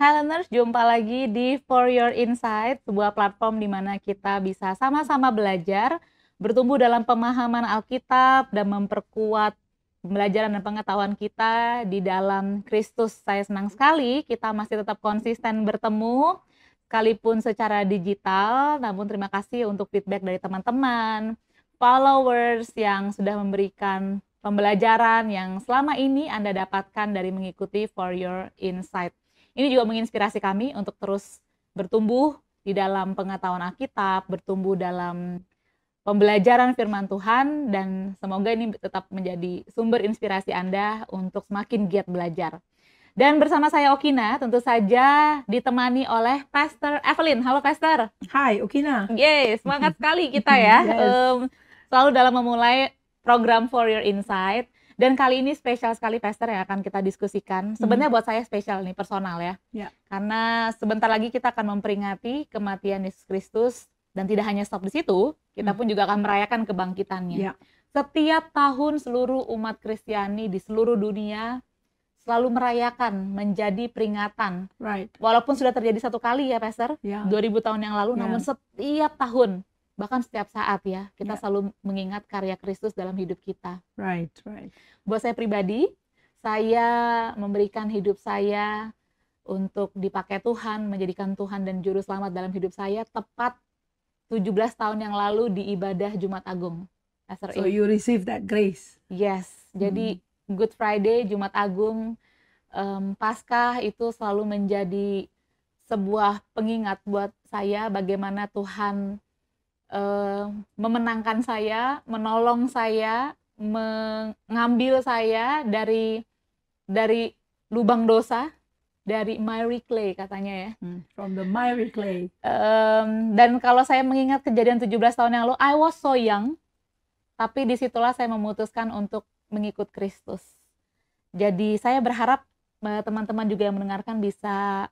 Highlanders, jumpa lagi di For Your Insight, sebuah platform di mana kita bisa sama-sama belajar, bertumbuh dalam pemahaman Alkitab, dan memperkuat pembelajaran dan pengetahuan kita di dalam Kristus. Saya senang sekali kita masih tetap konsisten bertemu, sekalipun secara digital, namun terima kasih untuk feedback dari teman-teman, followers yang sudah memberikan pembelajaran yang selama ini Anda dapatkan dari mengikuti For Your Insight. Ini juga menginspirasi kami untuk terus bertumbuh di dalam pengetahuan Alkitab, bertumbuh dalam pembelajaran firman Tuhan dan semoga ini tetap menjadi sumber inspirasi Anda untuk semakin giat belajar. Dan bersama saya Okina, tentu saja ditemani oleh Pastor Evelyn. Halo Pastor. Hai Okina. Yes, semangat sekali kita ya. yes. um, selalu dalam memulai program For Your Insight dan kali ini spesial sekali Pester yang akan kita diskusikan. Hmm. Sebenarnya hmm. buat saya spesial nih personal ya. ya. Karena sebentar lagi kita akan memperingati kematian Yesus Kristus dan tidak hanya stop di situ, kita hmm. pun juga akan merayakan kebangkitannya. Ya. Setiap tahun seluruh umat Kristiani di seluruh dunia selalu merayakan menjadi peringatan. Right. Walaupun sudah terjadi satu kali ya, Pastor, yeah. 2000 tahun yang lalu, yeah. namun setiap tahun bahkan setiap saat ya kita yeah. selalu mengingat karya Kristus dalam hidup kita. Right, right. Buat saya pribadi, saya memberikan hidup saya untuk dipakai Tuhan, menjadikan Tuhan dan juru selamat dalam hidup saya tepat 17 tahun yang lalu di ibadah Jumat Agung. Pastor so you receive that grace. Yes. Hmm. Jadi Good Friday, Jumat Agung, um, Paskah itu selalu menjadi sebuah pengingat buat saya bagaimana Tuhan Eh, memenangkan saya, menolong saya, mengambil saya dari dari lubang dosa dari miry clay katanya ya. Hmm, from the miry clay. Um, dan kalau saya mengingat kejadian 17 tahun yang lalu, I was so young, tapi disitulah saya memutuskan untuk mengikut Kristus. Jadi saya berharap eh, teman-teman juga yang mendengarkan bisa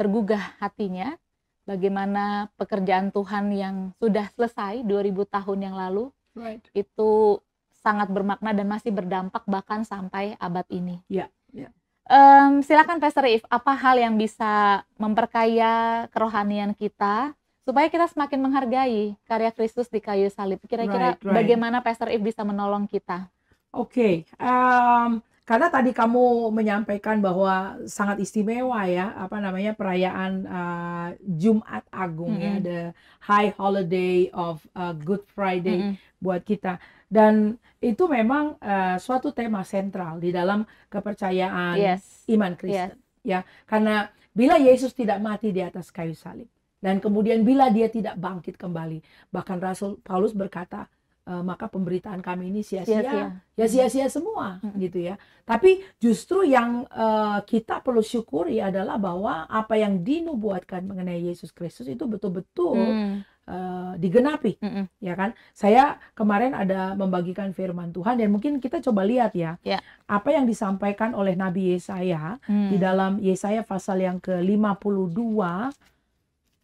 tergugah hatinya bagaimana pekerjaan Tuhan yang sudah selesai 2000 tahun yang lalu right. itu sangat bermakna dan masih berdampak bahkan sampai abad ini. Ya, yeah, ya. yeah. um, silakan Pastor If, apa hal yang bisa memperkaya kerohanian kita supaya kita semakin menghargai karya Kristus di kayu salib. Kira-kira right, right. bagaimana Pastor If bisa menolong kita? Oke, okay. um, karena tadi kamu menyampaikan bahwa sangat istimewa ya apa namanya perayaan uh, Jumat Agung mm -hmm. ya the high holiday of uh, Good Friday mm -hmm. buat kita dan itu memang uh, suatu tema sentral di dalam kepercayaan yes. iman Kristen yes. ya karena bila Yesus tidak mati di atas kayu salib dan kemudian bila dia tidak bangkit kembali bahkan Rasul Paulus berkata uh, maka pemberitaan kami ini sia-sia ya sia-sia semua hmm. gitu ya tapi justru yang uh, kita perlu syukuri adalah bahwa apa yang dinubuatkan mengenai Yesus Kristus itu betul-betul hmm. Uh, digenapi, mm -mm. ya kan? Saya kemarin ada membagikan firman Tuhan dan mungkin kita coba lihat ya, yeah. apa yang disampaikan oleh Nabi Yesaya mm. di dalam Yesaya pasal yang ke-52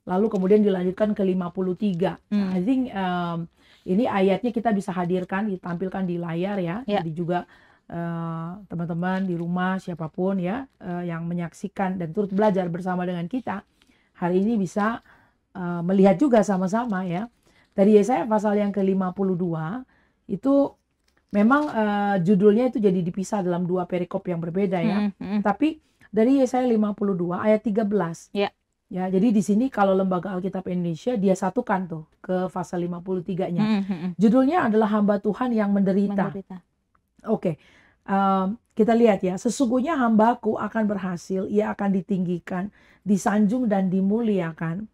lalu kemudian dilanjutkan ke-53. Mm. I think um, ini ayatnya kita bisa hadirkan, ditampilkan di layar ya. ya. Jadi juga eh, teman-teman uh, di rumah siapapun ya uh, yang menyaksikan dan turut belajar bersama dengan kita hari ini bisa uh, melihat juga sama-sama ya. Dari Yesaya pasal yang ke-52 itu memang uh, judulnya itu jadi dipisah dalam dua perikop yang berbeda ya. Mm -hmm. Tapi dari Yesaya 52 ayat 13. Yeah. Ya, jadi di sini kalau Lembaga Alkitab Indonesia dia satukan tuh ke pasal 53-nya. Mm -hmm. Judulnya adalah hamba Tuhan yang menderita. menderita. Oke. Um, kita lihat ya, sesungguhnya hambaku akan berhasil, ia akan ditinggikan, disanjung dan dimuliakan.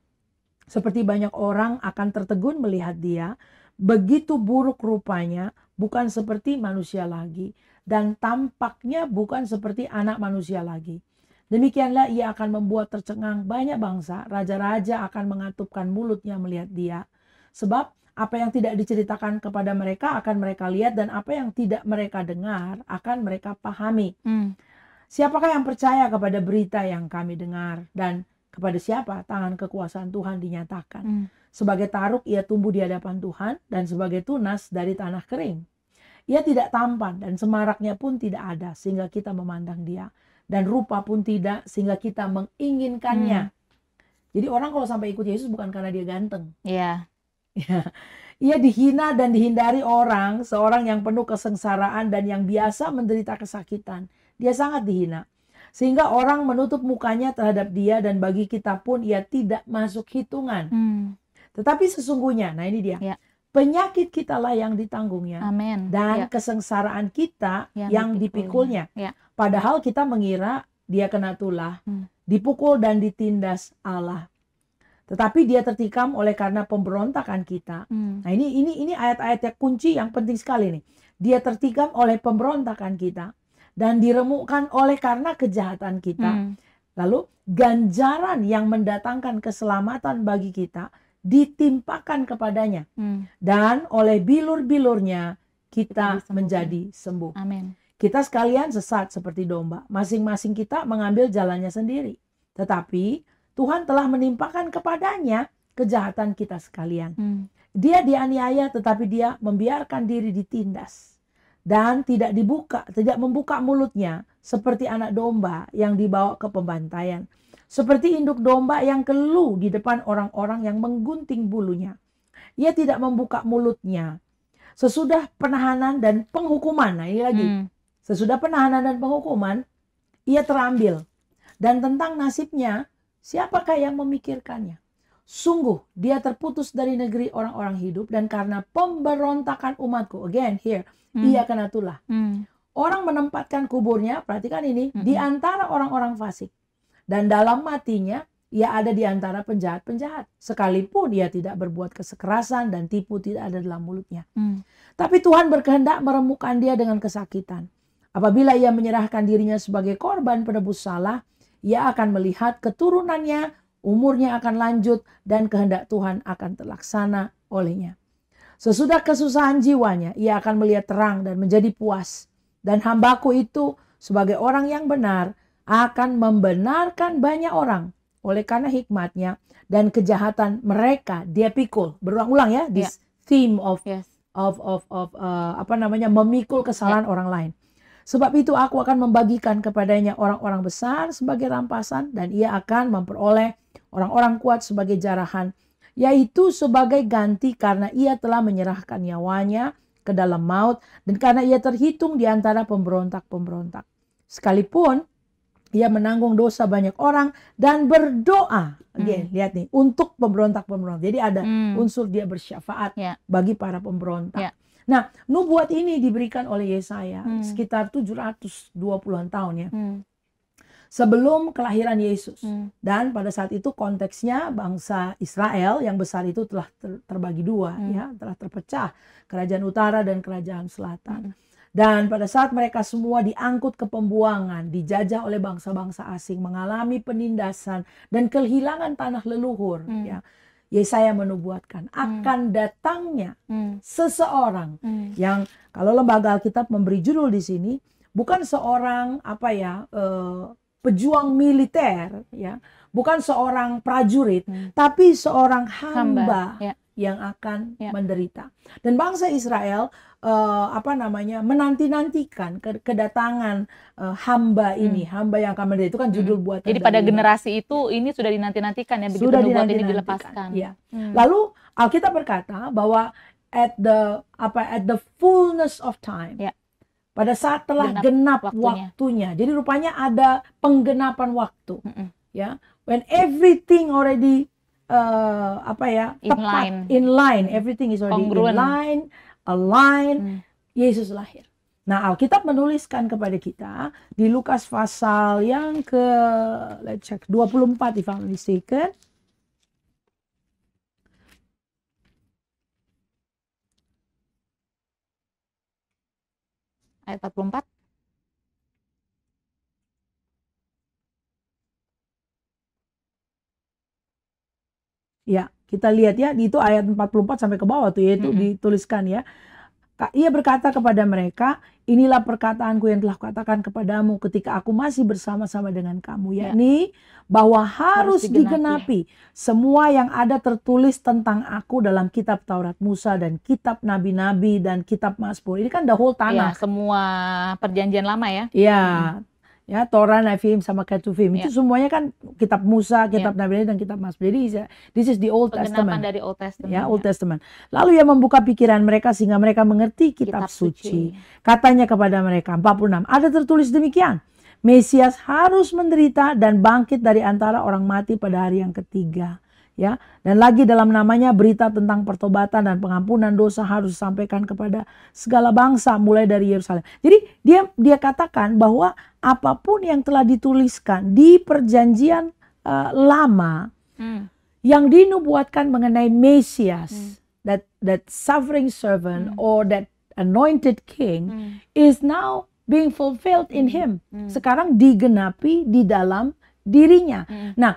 Seperti banyak orang akan tertegun melihat dia, begitu buruk rupanya, bukan seperti manusia lagi dan tampaknya bukan seperti anak manusia lagi. Demikianlah ia akan membuat tercengang banyak bangsa, raja-raja akan mengatupkan mulutnya melihat dia. Sebab apa yang tidak diceritakan kepada mereka akan mereka lihat dan apa yang tidak mereka dengar akan mereka pahami. Hmm. Siapakah yang percaya kepada berita yang kami dengar dan kepada siapa tangan kekuasaan Tuhan dinyatakan? Hmm. Sebagai taruk ia tumbuh di hadapan Tuhan dan sebagai tunas dari tanah kering. Ia tidak tampan dan semaraknya pun tidak ada sehingga kita memandang dia dan rupa pun tidak sehingga kita menginginkannya. Hmm. Jadi orang kalau sampai ikut Yesus bukan karena dia ganteng. Iya. Yeah. Ia dihina dan dihindari orang, seorang yang penuh kesengsaraan dan yang biasa menderita kesakitan. Dia sangat dihina. Sehingga orang menutup mukanya terhadap dia dan bagi kita pun ia tidak masuk hitungan. Hmm. Tetapi sesungguhnya, nah ini dia. Ya. Penyakit kitalah yang ditanggungnya. Amen. Dan ya. kesengsaraan kita yang, yang dipikulnya. dipikulnya. Ya. Padahal kita mengira dia kena tulah, hmm. dipukul dan ditindas Allah. Tetapi dia tertikam oleh karena pemberontakan kita. Hmm. Nah ini ini ini ayat-ayat yang kunci yang penting sekali nih. Dia tertikam oleh pemberontakan kita dan diremukkan oleh karena kejahatan kita. Hmm. Lalu ganjaran yang mendatangkan keselamatan bagi kita ditimpakan kepadanya hmm. dan oleh bilur-bilurnya kita menjadi sembuh. Amin. Kita sekalian sesat seperti domba, masing-masing kita mengambil jalannya sendiri. Tetapi Tuhan telah menimpakan kepadanya kejahatan kita sekalian. Hmm. Dia dianiaya tetapi dia membiarkan diri ditindas dan tidak dibuka, tidak membuka mulutnya seperti anak domba yang dibawa ke pembantaian. Seperti induk domba yang keluh di depan orang-orang yang menggunting bulunya. Ia tidak membuka mulutnya. Sesudah penahanan dan penghukuman, nah ini lagi. Hmm Sesudah penahanan dan penghukuman, ia terambil. Dan tentang nasibnya, siapakah yang memikirkannya? Sungguh, dia terputus dari negeri orang-orang hidup dan karena pemberontakan umatku. Again, here, hmm. ia kena tulah. Hmm. Orang menempatkan kuburnya, perhatikan ini, hmm. di antara orang-orang fasik. Dan dalam matinya, ia ada di antara penjahat-penjahat. Sekalipun ia tidak berbuat kesekerasan dan tipu tidak ada dalam mulutnya. Hmm. Tapi Tuhan berkehendak meremukkan dia dengan kesakitan. Apabila ia menyerahkan dirinya sebagai korban penebus salah, ia akan melihat keturunannya, umurnya akan lanjut, dan kehendak Tuhan akan terlaksana olehnya. Sesudah kesusahan jiwanya, ia akan melihat terang dan menjadi puas. Dan hambaku itu sebagai orang yang benar akan membenarkan banyak orang oleh karena hikmatnya dan kejahatan mereka dia pikul berulang-ulang ya this yeah. theme of yes. of of of uh, apa namanya memikul kesalahan yeah. orang lain Sebab itu aku akan membagikan kepadanya orang-orang besar sebagai rampasan dan ia akan memperoleh orang-orang kuat sebagai jarahan, yaitu sebagai ganti karena ia telah menyerahkan nyawanya ke dalam maut dan karena ia terhitung di antara pemberontak-pemberontak. Sekalipun ia menanggung dosa banyak orang dan berdoa. Again, hmm. lihat nih, untuk pemberontak-pemberontak. Jadi ada hmm. unsur dia bersyafaat yeah. bagi para pemberontak. Yeah. Nah, nubuat ini diberikan oleh Yesaya hmm. sekitar 720-an tahun ya. Hmm. Sebelum kelahiran Yesus. Hmm. Dan pada saat itu konteksnya bangsa Israel yang besar itu telah ter terbagi dua hmm. ya, telah terpecah, kerajaan utara dan kerajaan selatan. Hmm. Dan pada saat mereka semua diangkut ke pembuangan, dijajah oleh bangsa-bangsa asing, mengalami penindasan dan kehilangan tanah leluhur hmm. ya Yesaya menubuatkan hmm. akan datangnya hmm. seseorang hmm. yang kalau lembaga Alkitab memberi judul di sini bukan seorang apa ya uh, pejuang militer ya bukan seorang prajurit hmm. tapi seorang hamba, hamba. Ya yang akan ya. menderita. Dan bangsa Israel uh, apa namanya menanti-nantikan ke kedatangan uh, hamba hmm. ini, hmm. hamba yang akan menderita itu kan hmm. judul hmm. buat. Jadi pada ini. generasi itu ini sudah dinanti-nantikan ya begitu sudah nubuat ini dilepaskan. Ya. Hmm. Lalu Alkitab berkata bahwa at the apa at the fullness of time. Ya. Pada saat telah genap, genap waktunya. waktunya. Jadi rupanya ada penggenapan waktu. Mm -mm. Ya. When everything already uh, apa ya in tepat line. in line everything is already Congruent. in line align hmm. Yesus lahir nah Alkitab menuliskan kepada kita di Lukas pasal yang ke let's check 24 if I'm mistaken ayat 44 Ya, kita lihat ya, di itu ayat 44 sampai ke bawah tuh yaitu mm -hmm. dituliskan ya. Ia berkata kepada mereka, inilah perkataanku yang telah kukatakan kepadamu ketika aku masih bersama-sama dengan kamu, ya. yakni ya. bahwa harus, harus digenapi. digenapi semua yang ada tertulis tentang aku dalam kitab Taurat Musa dan kitab nabi-nabi dan kitab Mazmur. Ini kan dahulu tanah. Ya, semua perjanjian lama ya. ya hmm ya Torah, Nafim sama Ketuvim yeah. itu ya. semuanya kan kitab Musa, ya. kitab yeah. Nabi dan kitab Mas. Jadi this is the Old Testament. dari Old Testament. Ya, Old ya. Testament. Lalu ia membuka pikiran mereka sehingga mereka mengerti kitab, kitab suci. suci. Katanya kepada mereka 46, ada tertulis demikian. Mesias harus menderita dan bangkit dari antara orang mati pada hari yang ketiga ya. Dan lagi dalam namanya berita tentang pertobatan dan pengampunan dosa harus disampaikan kepada segala bangsa mulai dari Yerusalem. Jadi dia dia katakan bahwa apapun yang telah dituliskan di perjanjian uh, lama hmm. yang dinubuatkan mengenai Mesias hmm. that that suffering servant hmm. or that anointed king hmm. is now being fulfilled in hmm. him. Hmm. Sekarang digenapi di dalam dirinya. Hmm. Nah,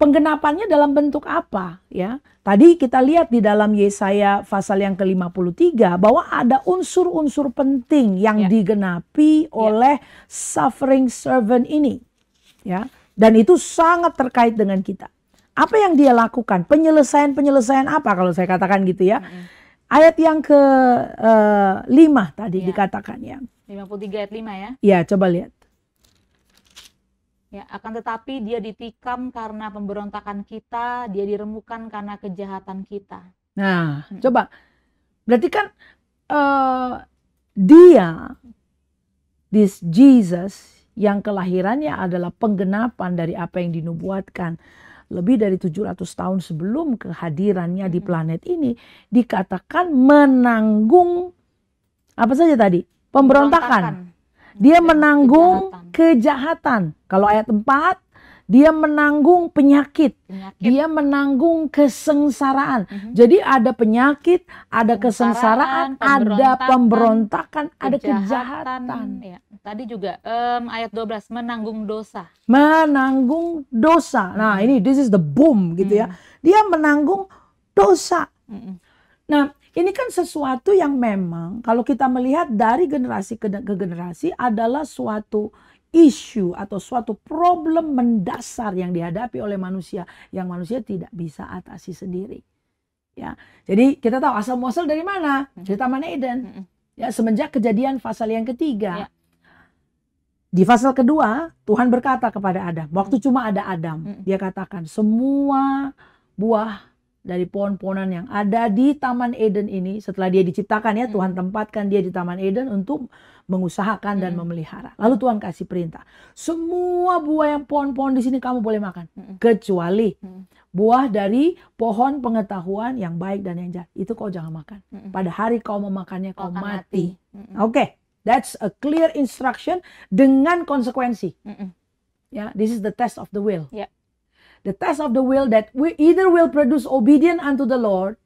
penggenapannya dalam bentuk apa ya. Tadi kita lihat di dalam Yesaya pasal yang ke-53 bahwa ada unsur-unsur penting yang yeah. digenapi ya. oleh suffering servant ini. Ya. Dan itu sangat terkait dengan kita. Apa yang dia lakukan? Penyelesaian-penyelesaian apa kalau saya katakan gitu ya. Hmm. Ayat yang ke-5 uh, eh, tadi ya. dikatakan ya. 53 ayat 5 ya. Ya, coba lihat. Ya, akan tetapi dia ditikam karena pemberontakan kita, dia diremukan karena kejahatan kita. Nah, hmm. coba. Berarti kan uh, dia this Jesus yang kelahirannya adalah penggenapan dari apa yang dinubuatkan lebih dari 700 tahun sebelum kehadirannya di hmm. planet ini dikatakan menanggung apa saja tadi? Pemberontakan. pemberontakan dia menanggung kejahatan. kejahatan. Kalau ayat 4, dia menanggung penyakit, penyakit. dia menanggung kesengsaraan. Mm -hmm. Jadi ada penyakit, ada kesengsaraan, pemberontakan, ada pemberontakan, kejahatan. ada kejahatan. Ya. Tadi juga um, ayat 12 menanggung dosa. Menanggung dosa. Mhm. Nah, mm -hmm. ini this is the boom gitu mm -hmm. ya. Mhm. Dia menanggung dosa. Mm -hmm. Nah, ini kan sesuatu yang memang kalau kita melihat dari generasi ke, generasi adalah suatu isu atau suatu problem mendasar yang dihadapi oleh manusia yang manusia tidak bisa atasi sendiri. Ya. Jadi kita tahu asal muasal dari mana? Dari Taman Eden. Ya, semenjak kejadian pasal yang ketiga. Ya. Di pasal kedua, Tuhan berkata kepada Adam, waktu mm. cuma ada Adam, dia katakan semua buah dari pohon-pohonan yang ada di Taman Eden ini setelah dia diciptakan ya hmm. Tuhan tempatkan dia di Taman Eden untuk mengusahakan hmm. dan memelihara. Lalu Tuhan kasih perintah, semua buah yang pohon-pohon di sini kamu boleh makan hmm. kecuali hmm. buah dari pohon pengetahuan yang baik dan yang jahat. Itu kau jangan makan. Hmm. Pada hari kau memakannya kau, kau mati. mati. Hmm. Oke, okay. that's a clear instruction dengan konsekuensi. Hmm. Ya, yeah, this is the test of the will. Yeah The test of the will that we either will produce obedience unto the Lord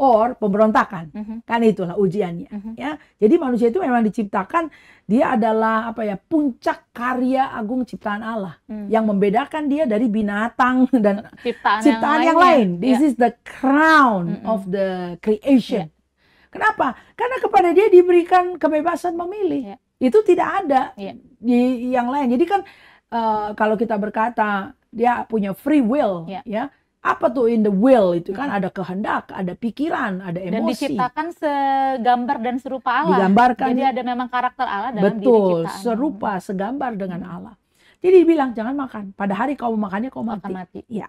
or pemberontakan. Mm -hmm. Kan itulah ujiannya, mm -hmm. ya. Jadi manusia itu memang diciptakan dia adalah apa ya? puncak karya agung ciptaan Allah mm. yang membedakan dia dari binatang dan ciptaan, ciptaan yang, yang lain. lain. This ya. is the crown mm -hmm. of the creation. Yeah. Kenapa? Karena kepada dia diberikan kebebasan memilih. Yeah. Itu tidak ada yeah. di yang lain. Jadi kan uh, kalau kita berkata dia punya free will ya. ya apa tuh in the will itu kan ada kehendak, ada pikiran, ada emosi. Dan diciptakan segambar dan serupa Allah. Digambarkan. Jadi ada memang karakter Allah dalam betul, diri kita. serupa, segambar dengan Allah. Jadi dibilang jangan makan. Pada hari kau makannya kau mati. mati. Ya.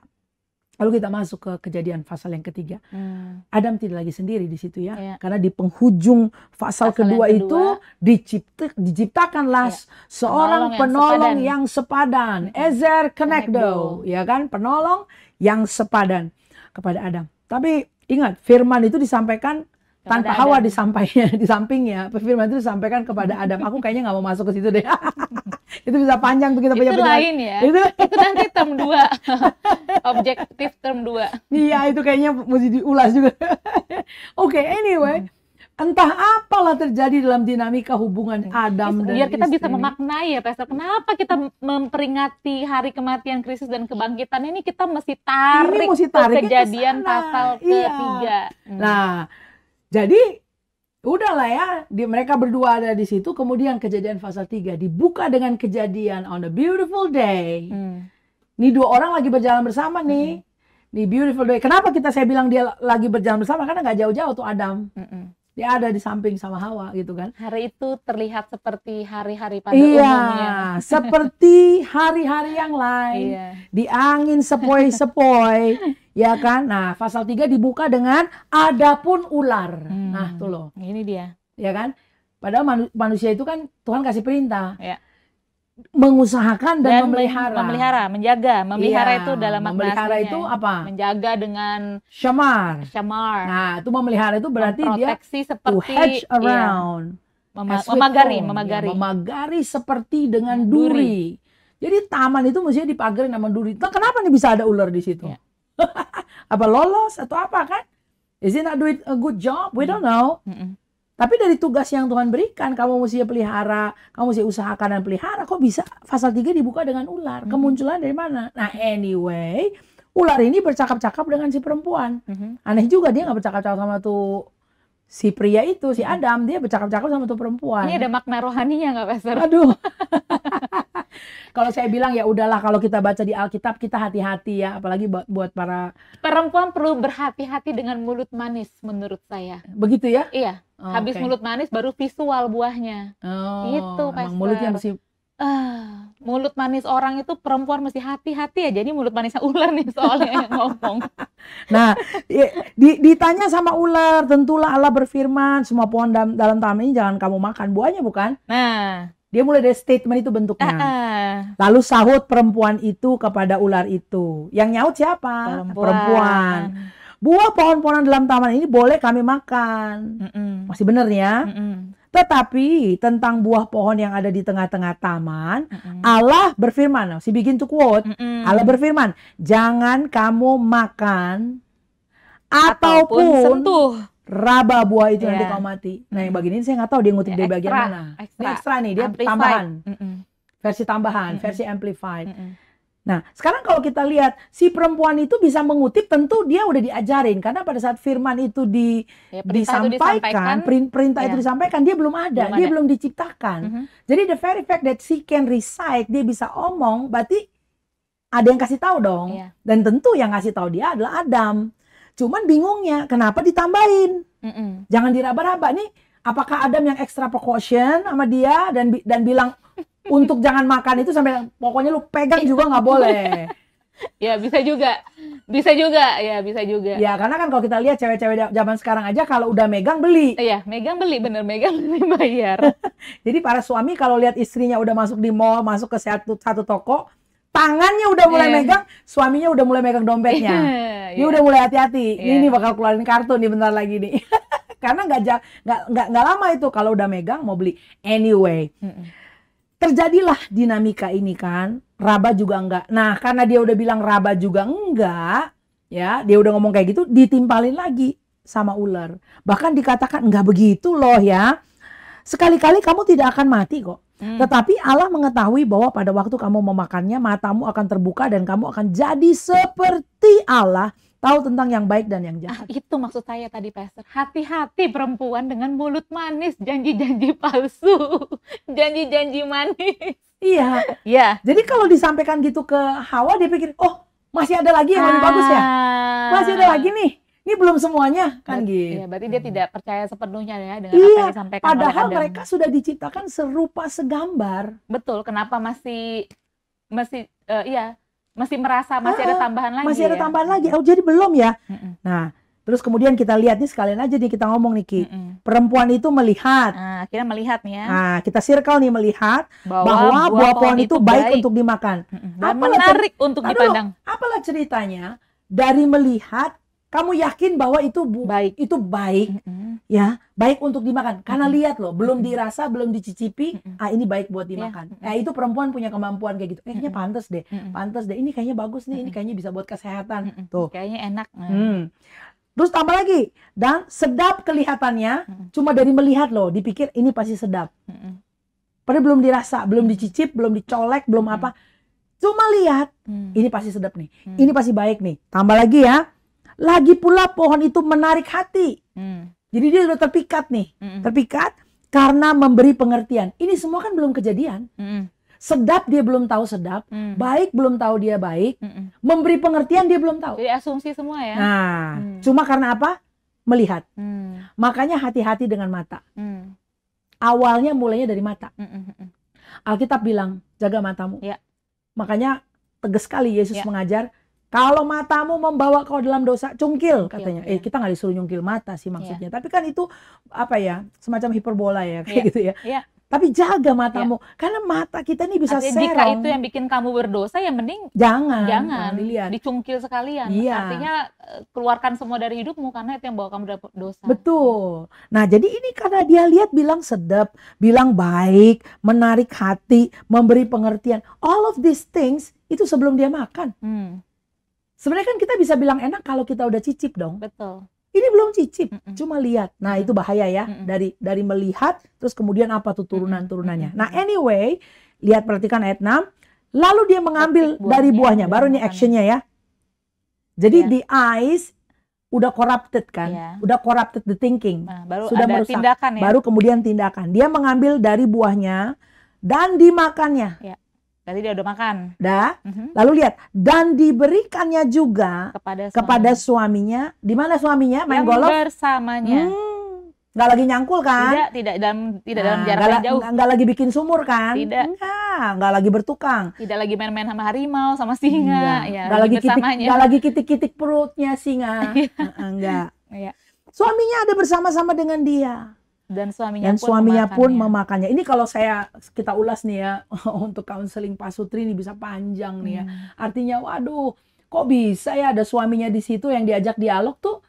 Lalu kita masuk ke kejadian pasal yang ketiga. Hmm. Adam tidak lagi sendiri di situ ya, yeah. karena di penghujung pasal, kedua, kedua itu dicipta, diciptakanlah yeah. seorang penolong, yang sepadan, yang sepadan. Ezer Kenekdo, ya kan, penolong yang sepadan kepada Adam. Tapi ingat, firman itu disampaikan tanpa Hawa di sampainya di sampingnya firman itu disampaikan kepada Adam aku kayaknya nggak mau masuk ke situ deh itu bisa panjang begitu banyak itu lain ya itu, itu nanti term 2 objektif term 2 iya itu kayaknya mesti diulas juga oke okay, anyway entah apalah terjadi dalam dinamika hubungan iya. Adam biar dan biar kita istri. bisa memaknai ya Pastor kenapa kita memperingati hari kematian Kristus dan kebangkitan ini kita mesti tarik, ini mesti tarik kejadian pasal iya. ketiga hmm. nah hmm. Jadi udahlah ya, di, mereka berdua ada di situ. Kemudian kejadian fase 3 dibuka dengan kejadian on a beautiful day. Hmm. Nih dua orang lagi berjalan bersama nih. Hmm. Di beautiful day. Kenapa kita saya bilang dia lagi berjalan bersama? Karena nggak jauh-jauh tuh Adam. -mm. dia ada di samping sama Hawa gitu kan. Hari itu terlihat seperti hari-hari pada iya, umumnya. Iya, seperti hari-hari yang lain. Iya. Di angin sepoi-sepoi ya kan? Nah, pasal 3 dibuka dengan adapun ular. Hmm. Nah, tuh loh. Ini dia. Ya kan? Padahal manu manusia itu kan Tuhan kasih perintah. Ya. Mengusahakan dan, dan memelihara. Memelihara, menjaga. Memelihara ya, itu dalam makna Memelihara itu ya. apa? Menjaga dengan syamar. Syamar. Nah, itu memelihara itu berarti dia seperti to hedge iya. around. Iya. memagari, home. Ya, memagari. Ya, memagari seperti dengan duri. duri. Jadi taman itu mestinya dipagari nama duri. Nah, kenapa nih bisa ada ular di situ? Ya apa lolos atau apa kan? Is it not doing a good job? We don't know. Mm-mm. Tapi dari tugas yang Tuhan berikan, kamu mesti pelihara, kamu mesti usahakan dan pelihara. Kok bisa pasal 3 dibuka dengan ular? Mm-hmm. Kemunculan dari mana? Nah, anyway, ular ini bercakap-cakap dengan si perempuan. Mm-hmm. Aneh juga dia nggak bercakap-cakap sama tuh si pria itu, si Adam, dia bercakap-cakap sama tuh perempuan. Ini ada makna rohaninya nggak, Pastor? Aduh. kalau saya bilang ya udahlah kalau kita baca di Alkitab kita hati-hati ya apalagi buat, buat para perempuan perlu berhati-hati dengan mulut manis menurut saya. Begitu ya? Iya. Oh, Habis okay. mulut manis baru visual buahnya. Oh, itu Pastor. mulutnya masih. Uh, ah, mulut manis orang itu perempuan mesti hati-hati ya. Jadi mulut manisnya ular nih soalnya ngomong. Nah, ya, di, ditanya sama ular, tentulah Allah berfirman, semua pohon dalam, dalam taman ini jangan kamu makan buahnya bukan? Nah, dia mulai dari statement itu bentuknya. Uh -uh. Lalu sahut perempuan itu kepada ular itu. Yang nyaut siapa? Perempuan. perempuan. Buah pohon-pohonan dalam taman ini boleh kami makan. Mm -mm. Masih benarnya. ya. Mm -mm. Tetapi tentang buah pohon yang ada di tengah-tengah taman, mm -mm. Allah berfirman, si bikin to quote, mm -mm. Allah berfirman, jangan kamu makan ataupun, ataupun sentuh raba buah itu yeah. nanti iya. kau mati. Nah yang bagian ini saya nggak tahu dia ngutip yeah, dari bagian mana. Extra. Ini ekstra nih dia amplified. tambahan, mm -mm. versi tambahan, mm -mm. versi amplified. Mm -mm. Nah sekarang kalau kita lihat si perempuan itu bisa mengutip tentu dia udah diajarin karena pada saat firman itu di ya, disampaikan, itu disampaikan perintah ya. itu iya. disampaikan dia belum ada, belum dia ada. belum diciptakan. Mm -hmm. Jadi the very fact that she can recite dia bisa omong berarti ada yang kasih tahu dong. Yeah. Dan tentu yang ngasih tahu dia adalah Adam. Cuman bingungnya kenapa ditambahin? Mm -mm. Jangan diraba-raba nih. Apakah Adam yang extra precaution sama dia dan dan bilang untuk jangan makan itu sampai pokoknya lu pegang juga nggak boleh. ya bisa juga, bisa juga, ya bisa juga. Ya karena kan kalau kita lihat cewek-cewek zaman sekarang aja kalau udah megang beli. Iya, megang beli bener megang beli bayar. Jadi para suami kalau lihat istrinya udah masuk di mall, masuk ke satu satu toko, tangannya udah mulai yeah. megang, suaminya udah mulai megang dompetnya. Yeah. Dia iya. udah mulai hati-hati. Yeah. Ini iya. bakal keluarin kartu nih bentar lagi nih. Karena nggak nggak nggak lama itu kalau udah megang mau beli. Anyway, terjadilah dinamika ini kan. Raba juga enggak. Nah, karena dia udah bilang raba juga enggak, ya dia udah ngomong kayak gitu, ditimpalin lagi sama ular. Bahkan dikatakan enggak begitu loh ya. Sekali-kali kamu tidak akan mati kok Hmm. Tetapi Allah mengetahui bahwa pada waktu kamu memakannya, matamu akan terbuka dan kamu akan jadi seperti Allah, tahu tentang yang baik dan yang jahat. Ah, itu maksud saya tadi, Pastor. Hati-hati perempuan dengan mulut manis, janji-janji palsu, janji-janji manis. Iya. Iya. Jadi kalau disampaikan gitu ke Hawa, dia pikir, oh masih ada lagi yang lebih bagus ya? Ah. Masih ada lagi nih ini belum semuanya kan Ber gitu. Iya, berarti dia hmm. tidak percaya sepenuhnya ya dengan iya, apa yang disampaikan padahal oleh mereka sudah diciptakan serupa segambar. Betul, kenapa masih masih uh, iya, masih merasa masih ah, ada tambahan lagi. Masih ada ya? tambahan lagi. Oh, jadi belum ya. Mm -mm. Nah, terus kemudian kita lihat nih sekalian aja nih kita ngomong Niki. Mm -mm. Perempuan itu melihat. Nah, kita melihat nih ya. Nah, kita circle nih melihat bahwa, bahwa buah, buah pohon, itu baik, baik untuk dimakan. Mm -mm. Dan menarik untuk dipandang. apalah ceritanya dari melihat kamu yakin bahwa itu bu baik itu baik mm -hmm. ya baik untuk dimakan karena mm -hmm. lihat loh belum dirasa belum dicicipi mm -hmm. ah ini baik buat iya, dimakan yeah. nah itu perempuan punya kemampuan kayak gitu eh, kayaknya mm pantas deh mm -hmm. pantas deh ini kayaknya bagus nih mm -hmm. ini kayaknya bisa buat kesehatan mm -hmm. tuh kayaknya enak mm. terus tambah lagi dan sedap kelihatannya mm -hmm. cuma dari melihat loh dipikir ini pasti sedap mm -hmm. padahal belum dirasa belum dicicip belum dicolek belum mm -hmm. apa cuma lihat mm -hmm. ini pasti sedap nih mm -hmm. ini pasti baik nih tambah lagi ya lagi pula pohon itu menarik hati. Hmm. Jadi dia sudah terpikat nih, hmm. terpikat karena memberi pengertian. Ini semua kan belum kejadian. Hmm. Sedap dia belum tahu sedap, hmm. baik belum tahu dia baik, hmm. memberi pengertian dia belum tahu. Jadi asumsi semua ya. Nah, hmm. cuma karena apa? Melihat. Hmm. Makanya hati-hati dengan mata. Hmm. Awalnya mulainya dari mata. Hmm. hmm, hmm, hmm. Alkitab bilang jaga matamu. Ya. Makanya tegas sekali Yesus ya. mengajar kalau matamu membawa kau dalam dosa, cungkil katanya. Iya. eh kita nggak disuruh nyungkil mata sih maksudnya. Iya. Tapi kan itu apa ya, semacam hiperbola ya kayak gitu ya. Iya. Tapi jaga matamu karena mata kita ini bisa Artinya, serong. Jika itu yang bikin kamu berdosa, ya mending jangan, jangan dilihat. dicungkil sekalian. Artinya eh, keluarkan semua dari hidupmu karena itu yang bawa kamu dapat dosa. Betul. Nah jadi ini karena dia lihat bilang sedap, bilang baik, menarik hati, memberi pengertian. All of these things itu sebelum dia makan. Hmm Sebenarnya kan kita bisa bilang enak kalau kita udah cicip dong. Betul. Ini belum cicip, mm -mm. cuma lihat. Nah, mm -mm. itu bahaya ya mm -mm. dari dari melihat terus kemudian apa tuh turunan-turunannya. Mm -mm. Nah, anyway, lihat perhatikan ayat 6. Lalu dia mengambil buahnya, dari buahnya, baru ini actionnya ya. Jadi yeah. the eyes udah corrupted kan, yeah. udah corrupted the thinking, nah, baru sudah ada merusak, tindakan, ya? baru kemudian tindakan. Dia mengambil dari buahnya dan dimakannya. Yeah. Jadi dia udah makan. Dah. Mm -hmm. Lalu lihat dan diberikannya juga kepada suami. kepada suaminya. Di mana suaminya? Main yang golok bersamanya. Hmm. Gak lagi nyangkul kan? Tidak, tidak dalam tidak nah, dalam jarak yang jauh. Gak lagi bikin sumur kan? Tidak. Enggak, nah, gak lagi bertukang. Tidak lagi main-main sama harimau, sama singa. Enggak. Ya, gak lagi kitik, gak lagi kitik-kitik perutnya singa. Iya. enggak. Ya. Suaminya ada bersama-sama dengan dia dan suaminya dan pun suaminya memakannya. pun memakannya. Ini kalau saya kita ulas nih ya untuk counseling Pak Sutri ini bisa panjang nih ya. Hmm. Artinya waduh, kok bisa ya ada suaminya di situ yang diajak dialog tuh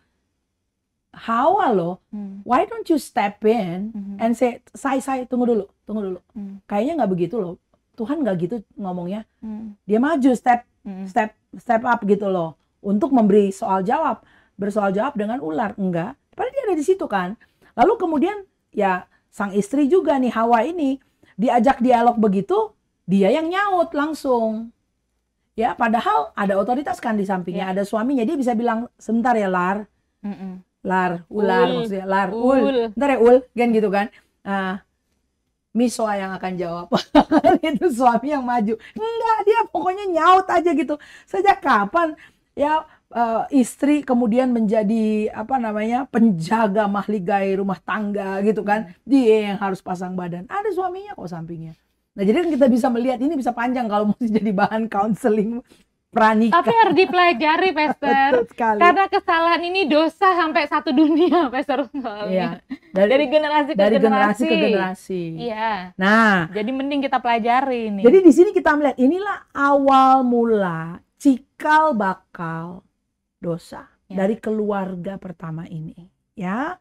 Hawa loh, hmm. why don't you step in hmm. and say, say, say, tunggu dulu, tunggu dulu. Hmm. Kayaknya nggak begitu loh, Tuhan nggak gitu ngomongnya. Hmm. Dia maju step, hmm. step, step up gitu loh, untuk memberi soal jawab, bersoal jawab dengan ular, enggak. Padahal dia ada di situ kan. Lalu kemudian ya sang istri juga nih Hawa ini diajak dialog begitu dia yang nyaut langsung ya padahal ada otoritas kan di sampingnya yeah. ada suaminya dia bisa bilang sebentar ya Lar mm -mm. Lar ular ul. maksudnya Lar ul. ul bentar ya Ul kan gitu kan nah, Miswa yang akan jawab itu suami yang maju enggak dia pokoknya nyaut aja gitu sejak kapan ya uh, istri kemudian menjadi apa namanya penjaga mahligai rumah tangga gitu kan hmm. dia yang harus pasang badan ada suaminya kok sampingnya nah jadi kan kita bisa melihat ini bisa panjang kalau mesti jadi bahan counseling pranika tapi harus dipelajari pester karena kesalahan ini dosa sampai satu dunia pester iya. dari, dari generasi ke dari generasi, generasi ke generasi iya nah jadi mending kita pelajari ini jadi di sini kita melihat inilah awal mula cikal bakal dosa ya. dari keluarga pertama ini, ya.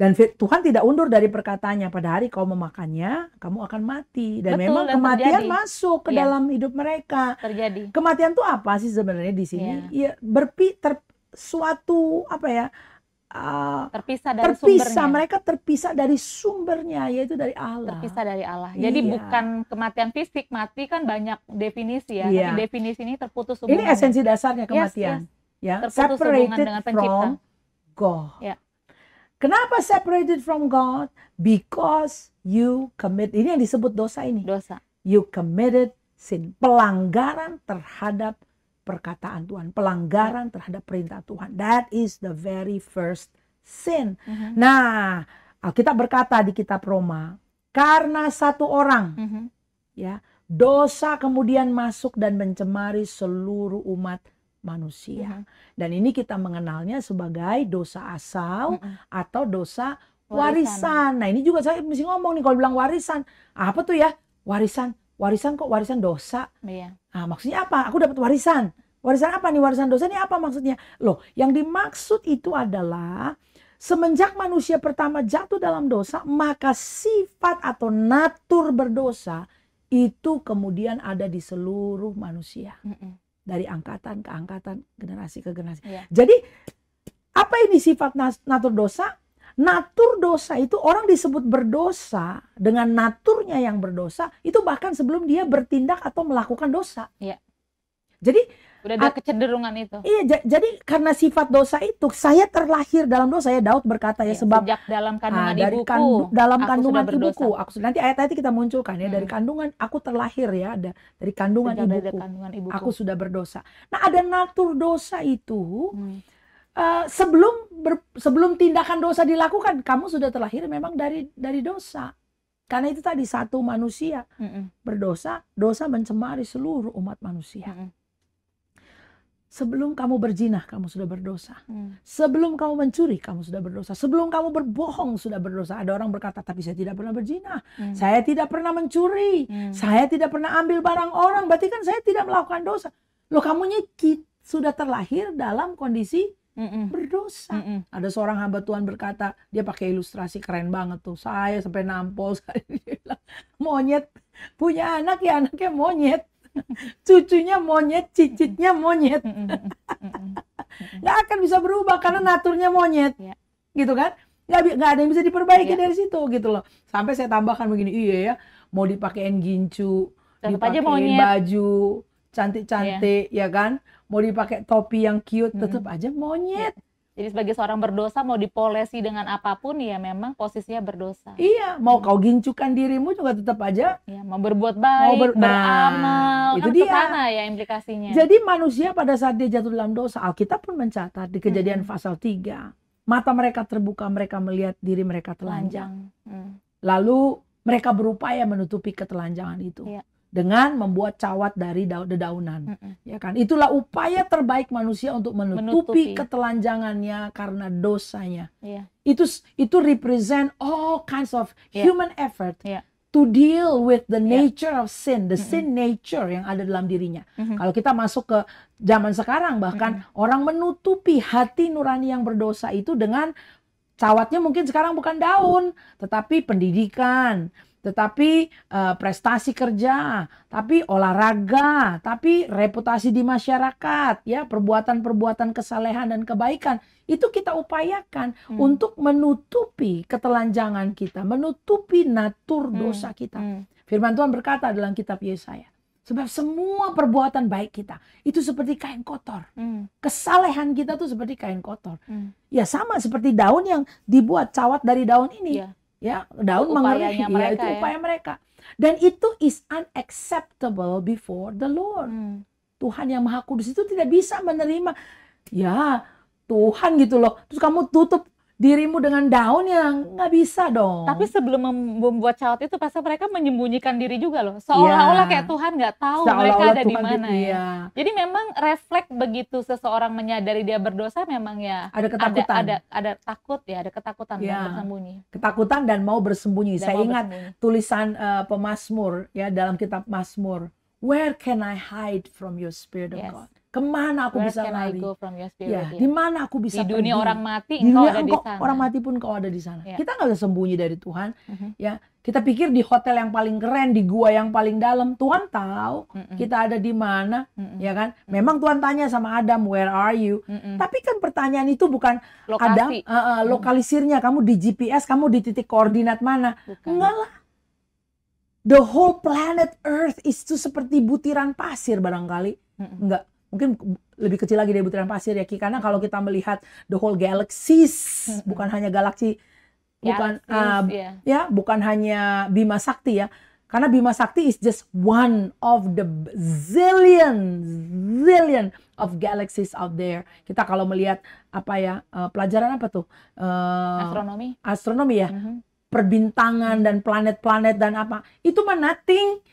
Dan Tuhan tidak undur dari perkataannya pada hari kau memakannya, kamu akan mati. Dan Betul, memang dan kematian terjadi. masuk ke ya. dalam hidup mereka. Terjadi. Kematian tuh apa sih sebenarnya di sini? Ya, ya berpi ter suatu apa ya? Ah, terpisah dari terpisah sumbernya. mereka terpisah dari sumbernya yaitu dari Allah terpisah dari Allah jadi iya. bukan kematian fisik mati kan banyak definisi ya iya. tapi definisi ini terputus sumbernya. ini esensi dasarnya kematian yes, yes ya Terputus separated from God. Ya. Kenapa separated from God? Because you commit ini yang disebut dosa ini. Dosa. You committed sin, pelanggaran terhadap perkataan Tuhan, pelanggaran ya. terhadap perintah Tuhan. That is the very first sin. Uh mm-hmm. -huh. Nah, Alkitab berkata di kitab Roma, karena satu orang uh mm-hmm. -huh. ya, dosa kemudian masuk dan mencemari seluruh umat manusia. Mm -hmm. Dan ini kita mengenalnya sebagai dosa asal mm -hmm. atau dosa warisan. warisan. Nah, ini juga saya mesti ngomong nih kalau bilang warisan, apa tuh ya? Warisan. Warisan kok warisan dosa? Iya. Nah, maksudnya apa? Aku dapat warisan. Warisan apa nih? Warisan dosa ini apa maksudnya? Loh, yang dimaksud itu adalah semenjak manusia pertama jatuh dalam dosa, maka sifat atau natur berdosa itu kemudian ada di seluruh manusia. Mm -mm dari angkatan ke angkatan, generasi ke generasi. Yeah. Jadi apa ini sifat natur dosa? Natur dosa itu orang disebut berdosa dengan naturnya yang berdosa itu bahkan sebelum dia bertindak atau melakukan dosa. Yeah. Jadi Udah ada kecenderungan itu. Iya, jadi karena sifat dosa itu, saya terlahir dalam dosa ya. Daud berkata ya, ya sebab sejak dalam ah, kandungan ah, ibuku, kandu, dalam aku kandungan ibuku. Aku nanti ayat-ayat kita munculkan ya hmm. dari kandungan aku terlahir ya ada dari kandungan, sejak ibuku, kandungan ibuku. Aku sudah berdosa. Nah, ada natur dosa itu. Hmm. Uh, sebelum ber, sebelum tindakan dosa dilakukan, kamu sudah terlahir memang dari dari dosa. Karena itu tadi satu manusia mm -mm. berdosa, dosa mencemari seluruh umat manusia. Mm -mm. Sebelum kamu berjinah, kamu sudah berdosa. Hmm. Sebelum kamu mencuri, kamu sudah berdosa. Sebelum kamu berbohong, sudah berdosa. Ada orang berkata, tapi saya tidak pernah berjinah. Hmm. Saya tidak pernah mencuri. Hmm. Saya tidak pernah ambil barang orang. Berarti kan saya tidak melakukan dosa. Loh nyikit sudah terlahir dalam kondisi Mm-mm. berdosa. Mm-mm. Ada seorang hamba Tuhan berkata, dia pakai ilustrasi keren banget tuh. Saya sampai nampol, saya bilang, monyet. Punya anak ya anaknya monyet cucunya monyet, cicitnya monyet. Nggak akan bisa berubah karena naturnya monyet. Ya. Gitu kan? Nggak, nggak ada yang bisa diperbaiki ya. dari situ gitu loh. Sampai saya tambahkan begini, iya ya, mau dipakein gincu, dipakein baju, cantik-cantik, ya. ya kan? Mau dipakai topi yang cute, tetap aja monyet. Ya jadi sebagai seorang berdosa mau dipolesi dengan apapun ya memang posisinya berdosa. Iya, mau kau gincukan dirimu juga tetap aja. Iya, mau berbuat baik, mau ber nah, beramal, itu kan dia. sana ya implikasinya. Jadi manusia pada saat dia jatuh dalam dosa, Alkitab pun mencatat di kejadian hmm. pasal 3. Mata mereka terbuka, mereka melihat diri mereka telanjang. Hmm. Lalu mereka berupaya menutupi ketelanjangan itu. Iya dengan membuat cawat dari daun dedaunan. Mm -mm. Ya kan? Itulah upaya terbaik manusia untuk menutupi, menutupi. ketelanjangannya karena dosanya. Yeah. Itu itu represent all kinds of yeah. human effort yeah. to deal with the iya. nature yeah. of sin, the mm -mm. sin nature yang ada dalam dirinya. Mm -hmm. Kalau kita masuk ke zaman sekarang bahkan mm -hmm. orang menutupi hati nurani yang berdosa itu dengan cawatnya mungkin sekarang bukan daun, tetapi pendidikan tetapi uh, prestasi kerja, tapi olahraga, tapi reputasi di masyarakat, ya perbuatan-perbuatan kesalehan dan kebaikan itu kita upayakan hmm. untuk menutupi ketelanjangan kita, menutupi natur hmm. dosa kita. Hmm. Firman Tuhan berkata dalam kitab Yesaya, sebab semua perbuatan baik kita itu seperti kain kotor. Hmm. Kesalehan kita tuh seperti kain kotor. Hmm. Ya sama seperti daun yang dibuat cawat dari daun ini. Yeah ya daun mengering iya, ya itu upaya ya. mereka dan itu is unacceptable before the Lord hmm. Tuhan yang maha kudus itu tidak bisa menerima ya Tuhan gitu loh terus kamu tutup dirimu dengan daun ya nggak bisa dong. Tapi sebelum membuat cawat itu pasti mereka menyembunyikan diri juga loh. Iya. Seolah-olah kayak Tuhan nggak tahu mereka ada di mana gitu, ya. ya. Jadi memang refleks begitu seseorang menyadari dia berdosa memang ya ada ketakutan. Ada ada, ada takut ya, ada ketakutan ya. bersembunyi. Ketakutan dan mau bersembunyi. Dan Saya mau ingat bersembunyi. tulisan uh, eh, pemazmur ya dalam kitab Mazmur, "Where can I hide from your spirit of yes. God?" kemana aku Where bisa lari? Ya, iya. di mana aku bisa di dunia pergi? orang mati di dunia engkau, engkau orang mati pun kau ada di sana. Yeah. Kita nggak bisa sembunyi dari Tuhan. mm -hmm. Ya, kita pikir di hotel yang paling keren, di gua yang paling dalam, Tuhan tahu mm -mm. kita ada di mana, ya kan? Memang Tuhan tanya sama Adam, "Where are you?" Tapi kan pertanyaan itu bukan Lokasi. Adam uh, uh, lokalisirnya, kamu di GPS, kamu di titik koordinat mana? Enggak lah. The whole planet Earth itu seperti butiran pasir barangkali. Enggak mungkin lebih kecil lagi dari butiran pasir ya Ki karena kalau kita melihat the whole galaxies hmm, hmm. bukan hanya galaksi bukan uh, yeah. Iya. ya bukan hanya Bima Sakti ya karena Bima Sakti is just one of the zillion zillion of galaxies out there kita kalau melihat apa ya uh, pelajaran apa tuh uh, astronomi astronomi ya mm -hmm. perbintangan dan planet-planet dan apa itu mah nothing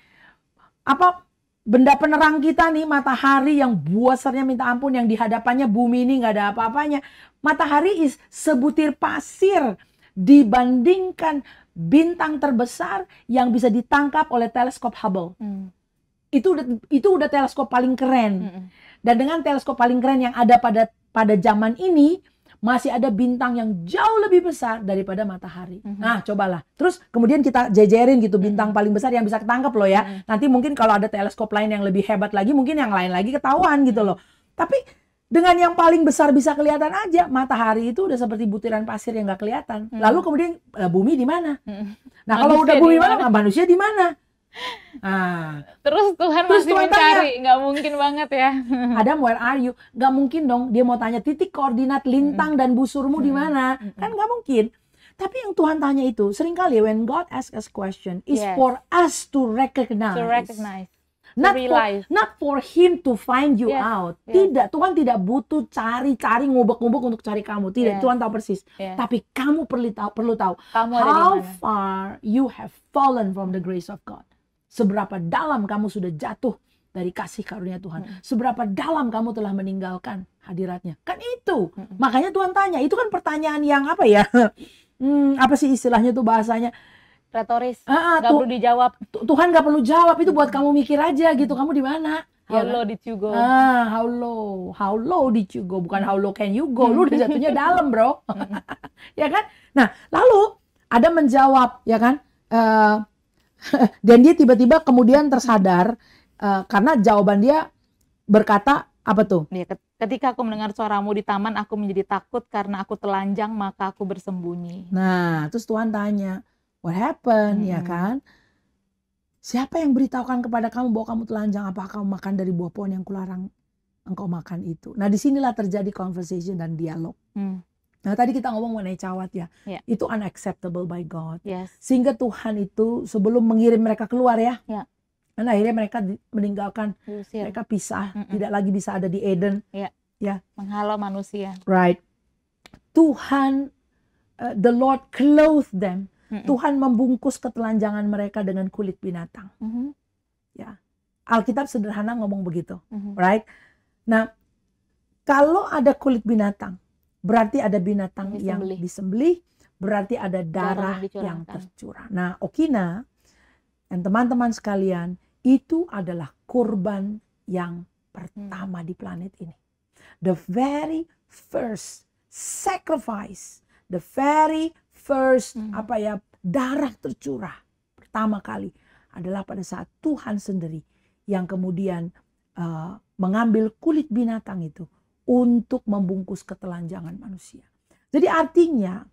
apa benda penerang kita nih matahari yang buasernya minta ampun yang dihadapannya bumi ini nggak ada apa-apanya matahari is sebutir pasir dibandingkan bintang terbesar yang bisa ditangkap oleh teleskop Hubble hmm. itu udah itu udah teleskop paling keren hmm. dan dengan teleskop paling keren yang ada pada pada zaman ini masih ada bintang yang jauh lebih besar daripada matahari. Mm -hmm. Nah, cobalah. Terus kemudian kita jejerin gitu bintang mm -hmm. paling besar yang bisa ketangkep loh ya. Mm -hmm. Nanti mungkin kalau ada teleskop lain yang lebih hebat lagi, mungkin yang lain lagi ketahuan gitu loh. Tapi dengan yang paling besar bisa kelihatan aja, matahari itu udah seperti butiran pasir yang nggak kelihatan. Mm -hmm. Lalu kemudian e, bumi di mana? Mm -hmm. Nah, kalau udah bumi mana, manusia di mana? Ah. Terus Tuhan Terus masih Tuhan mencari, nggak mungkin banget ya. Adam, where are you? Nggak mungkin dong. Dia mau tanya titik koordinat lintang hmm. dan busurmu hmm. di mana? Hmm. Kan nggak mungkin. Tapi yang Tuhan tanya itu seringkali when God ask us question is yes. for us to recognize. To recognize. Not for, not for him to find you yes. out. Yes. Tidak, Tuhan tidak butuh cari-cari ngubek-ngubek untuk cari kamu. Tidak, yes. Tuhan tahu persis. Yes. Tapi kamu perlu tahu, perlu tahu kamu how far you have fallen from the grace of God. Seberapa dalam kamu sudah jatuh dari kasih karunia Tuhan. Hmm. Seberapa dalam kamu telah meninggalkan hadiratnya. Kan itu. Hmm. Makanya Tuhan tanya. Itu kan pertanyaan yang apa ya? hmm, apa sih istilahnya tuh bahasanya? Retoris. Ah, ah gak perlu dijawab. Tuhan gak perlu jawab. Itu buat kamu mikir aja gitu. Kamu di mana? Ya how kan? low did you go? Ah, how low, how low did you go? Bukan how low can you go? Lu udah jatuhnya dalam, bro. ya kan? Nah, lalu ada menjawab, ya kan? Uh, Dan dia tiba-tiba kemudian tersadar uh, karena jawaban dia berkata apa tuh? Iya, ketika aku mendengar suaramu di taman, aku menjadi takut karena aku telanjang maka aku bersembunyi. Nah, terus Tuhan tanya, what happened? Ya hmm. Ya kan? Siapa yang beritahukan kepada kamu bahwa kamu telanjang? Apakah kamu makan dari buah pohon yang kularang engkau makan itu? Nah, disinilah terjadi conversation dan dialog. Hmm. Nah tadi kita ngomong mengenai cawat ya, yeah. itu unacceptable by God. Yes. Sehingga Tuhan itu sebelum mengirim mereka keluar ya, yeah. karena akhirnya mereka meninggalkan, Yusir. mereka pisah, mm -mm. tidak lagi bisa ada di Eden. Yeah. Ya. Menghalau manusia. Right. Tuhan, uh, the Lord clothed them. Mm -mm. Tuhan membungkus ketelanjangan mereka dengan kulit binatang. Mm -hmm. Ya. Alkitab sederhana ngomong begitu, mm -hmm. right? Nah, kalau ada kulit binatang, berarti ada binatang disembeli. yang disembelih, berarti ada darah yang tercurah. Nah, Okina dan teman-teman sekalian, itu adalah kurban yang pertama hmm. di planet ini. The very first sacrifice, the very first hmm. apa ya darah tercurah pertama kali adalah pada saat Tuhan sendiri yang kemudian uh, mengambil kulit binatang itu untuk membungkus ketelanjangan manusia. Jadi artinya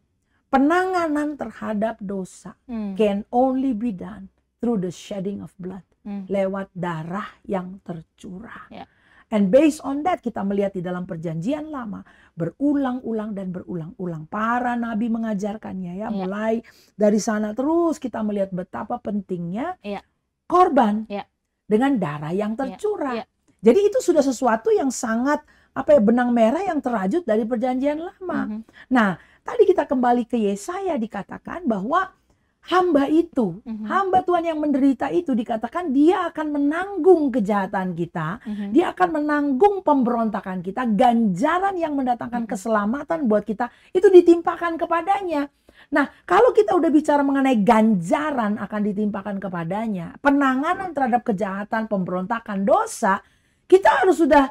penanganan terhadap dosa hmm. can only be done through the shedding of blood, hmm. lewat darah yang tercurah. Yeah. And based on that kita melihat di dalam perjanjian lama berulang-ulang dan berulang-ulang para nabi mengajarkannya ya yeah. mulai dari sana terus kita melihat betapa pentingnya yeah. korban yeah. dengan darah yang tercurah. Yeah. Yeah. Jadi itu sudah sesuatu yang sangat apa ya benang merah yang terajut dari perjanjian lama. Mm -hmm. Nah, tadi kita kembali ke Yesaya dikatakan bahwa hamba itu, mm -hmm. hamba Tuhan yang menderita itu dikatakan dia akan menanggung kejahatan kita, mm -hmm. dia akan menanggung pemberontakan kita, ganjaran yang mendatangkan mm -hmm. keselamatan buat kita itu ditimpakan kepadanya. Nah, kalau kita udah bicara mengenai ganjaran akan ditimpakan kepadanya, penanganan terhadap kejahatan, pemberontakan, dosa, kita harus sudah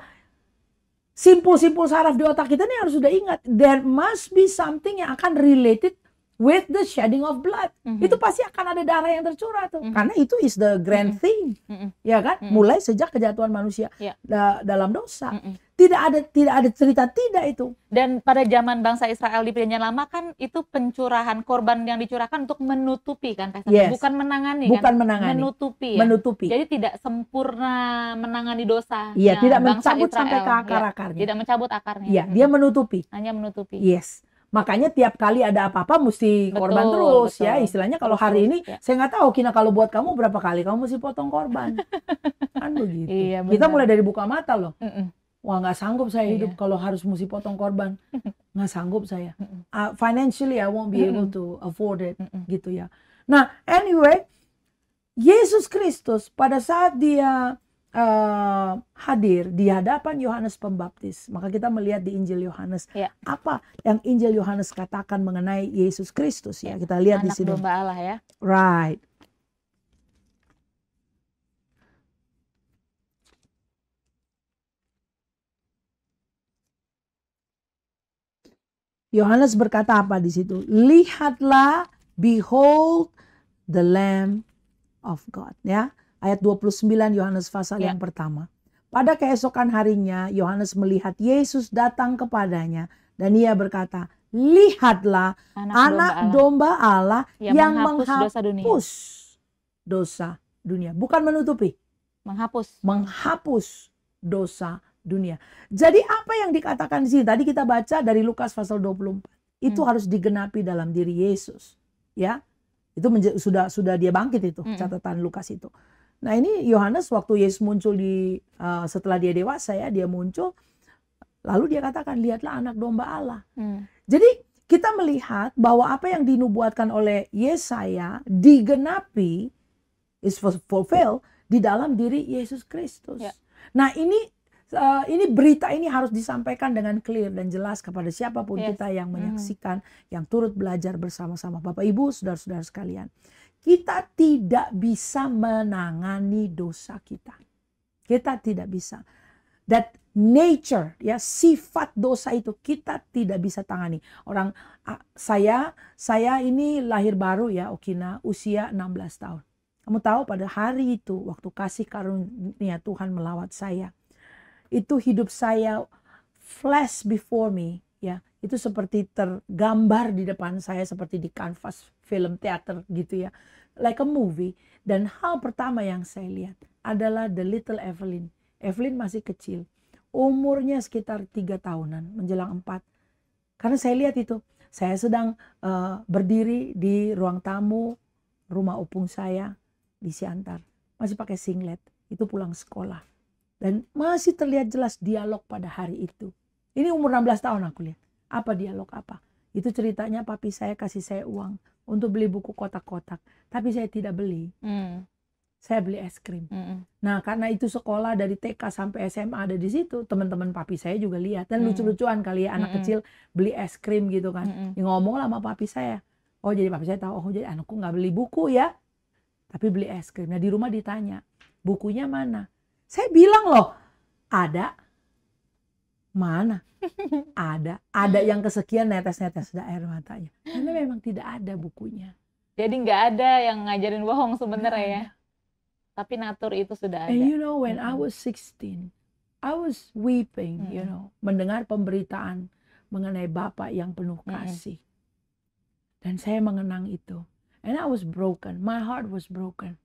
simpul-simpul saraf di otak kita nih harus sudah ingat. There must be something yang akan related with the shedding of blood. Mm -hmm. Itu pasti akan ada darah yang tercurah tuh. Mm -hmm. Karena itu is the grand mm -hmm. thing. Mm -hmm. Ya kan? Mm -hmm. Mulai sejak kejatuhan manusia yeah. da dalam dosa. Mm -hmm. Tidak ada tidak ada cerita tidak itu. Dan pada zaman bangsa Israel di perjanjian lama kan itu pencurahan korban yang dicurahkan untuk menutupi kan yes. bukan menangani bukan kan? menangani. Menutupi ya. Menutupi. Jadi tidak sempurna menangani dosa. Iya, tidak mencabut Israel. sampai ke iya, akar-akarnya. tidak mencabut akarnya. Iya, dia menutupi. Hanya menutupi. Yes. Makanya tiap kali ada apa-apa mesti betul, korban terus ya. betul. ya. Istilahnya kalau hari ini ya. saya nggak tahu Kina kalau buat kamu berapa kali kamu mesti potong korban. kan begitu. Iya, Kita mulai dari buka mata loh. Mm -mm wah nggak sanggup saya hidup yeah. kalau harus mesti potong korban nggak sanggup saya uh, financially I won't be able to afford it gitu ya nah anyway Yesus Kristus pada saat dia uh, hadir di hadapan Yohanes Pembaptis, maka kita melihat di Injil Yohanes yeah. apa yang Injil Yohanes katakan mengenai Yesus Kristus ya. Iya. Kita lihat Anak di sini. anak Allah ya. Right. Yohanes berkata apa di situ? Lihatlah, behold the Lamb of God. Ya, ayat 29 Yohanes pasal ya. yang pertama. Pada keesokan harinya, Yohanes melihat Yesus datang kepadanya dan ia berkata, "Lihatlah anak, anak domba Allah, Allah yang, yang menghapus, menghapus dosa dunia. dosa dunia, bukan menutupi, menghapus, menghapus dosa dunia. Jadi apa yang dikatakan di sini tadi kita baca dari Lukas pasal 24 itu hmm. harus digenapi dalam diri Yesus, ya. Itu sudah sudah dia bangkit itu hmm. catatan Lukas itu. Nah ini Yohanes waktu Yesus muncul di uh, setelah dia dewasa ya dia muncul, lalu dia katakan lihatlah anak domba Allah. Hmm. Jadi kita melihat bahwa apa yang dinubuatkan oleh Yesaya digenapi is fulfilled di dalam diri Yesus Kristus. Ya. Nah ini uh, ini berita ini harus disampaikan dengan clear dan jelas kepada siapapun yes. kita yang mm-hmm. menyaksikan, mm. yang turut belajar bersama-sama Bapak Ibu, saudara-saudara sekalian. Kita tidak bisa menangani dosa kita. Kita tidak bisa. That nature ya sifat dosa itu kita tidak bisa tangani. Orang saya saya ini lahir baru ya Okina usia 16 tahun. Kamu tahu pada hari itu waktu kasih karunia Tuhan melawat saya itu hidup saya flash before me ya itu seperti tergambar di depan saya seperti di kanvas film teater gitu ya like a movie dan hal pertama yang saya lihat adalah the little Evelyn Evelyn masih kecil umurnya sekitar tiga tahunan menjelang empat karena saya lihat itu saya sedang uh, berdiri di ruang tamu rumah opung saya di Siantar masih pakai singlet itu pulang sekolah dan masih terlihat jelas dialog pada hari itu. Ini umur 16 tahun aku lihat. Apa dialog apa? Itu ceritanya papi saya kasih saya uang untuk beli buku kotak-kotak. Tapi saya tidak beli. Mm. Saya beli es krim. Mm Nah karena itu sekolah dari TK sampai SMA ada di situ. Teman-teman papi saya juga lihat. Dan mm. lucu-lucuan kali ya anak mm kecil beli es krim gitu kan. Mm Ya, ngomong lah sama papi saya. Oh jadi papi saya tahu. Oh jadi anakku nggak beli buku ya. Tapi beli es krim. Nah di rumah ditanya. Bukunya mana? Saya bilang loh, ada. Mana? Ada. Ada yang kesekian netes-netes sudah air matanya. Karena hmm. memang tidak ada bukunya. Jadi nggak ada yang ngajarin bohong sebenarnya ya. Tapi natur itu sudah ada. And you know when I hmm. was 16, I was weeping, you hmm. know, mendengar pemberitaan mengenai Bapak yang penuh kasih. Dan saya mengenang itu. And I was broken. My heart was broken